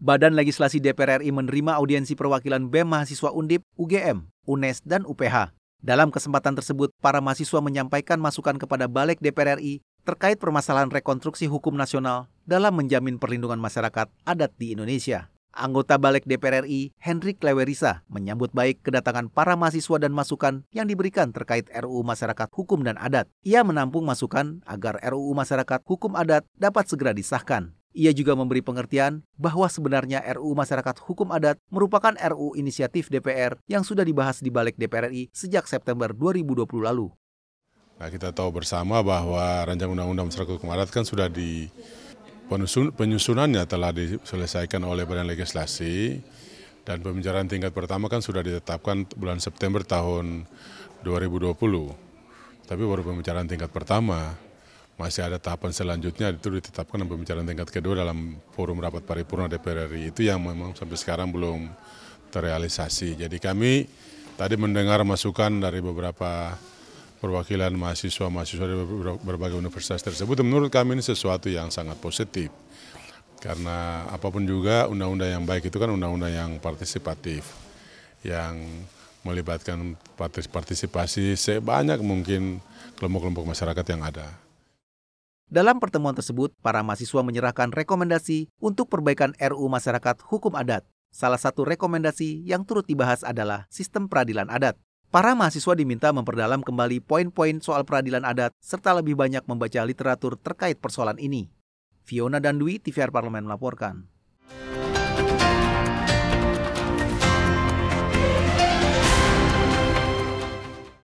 Badan Legislasi DPR RI menerima audiensi perwakilan BEM mahasiswa Undip, UGM, UNES, dan UPH. Dalam kesempatan tersebut, para mahasiswa menyampaikan masukan kepada Balik DPR RI terkait permasalahan rekonstruksi hukum nasional dalam menjamin perlindungan masyarakat adat di Indonesia. Anggota Balik DPR RI, Hendrik Lewerisa, menyambut baik kedatangan para mahasiswa dan masukan yang diberikan terkait RUU Masyarakat Hukum dan Adat. Ia menampung masukan agar RUU Masyarakat Hukum Adat dapat segera disahkan. Ia juga memberi pengertian bahwa sebenarnya RUU Masyarakat Hukum Adat merupakan RUU inisiatif DPR yang sudah dibahas di balik DPR RI sejak September 2020 lalu. Nah, kita tahu bersama bahwa Rancangan Undang-Undang Masyarakat Hukum Adat kan sudah di penyusun, penyusunannya telah diselesaikan oleh Badan Legislasi dan pembicaraan tingkat pertama kan sudah ditetapkan bulan September tahun 2020. Tapi baru pembicaraan tingkat pertama masih ada tahapan selanjutnya itu ditetapkan pembicaraan tingkat kedua dalam forum rapat paripurna DPR RI itu yang memang sampai sekarang belum terrealisasi. Jadi kami tadi mendengar masukan dari beberapa perwakilan mahasiswa-mahasiswa dari berbagai universitas tersebut menurut kami ini sesuatu yang sangat positif. Karena apapun juga undang-undang yang baik itu kan undang-undang yang partisipatif yang melibatkan partisipasi sebanyak mungkin kelompok-kelompok masyarakat yang ada. Dalam pertemuan tersebut, para mahasiswa menyerahkan rekomendasi untuk perbaikan RU Masyarakat Hukum Adat. Salah satu rekomendasi yang turut dibahas adalah sistem peradilan adat. Para mahasiswa diminta memperdalam kembali poin-poin soal peradilan adat serta lebih banyak membaca literatur terkait persoalan ini. Fiona dan Dwi, TVR Parlemen melaporkan.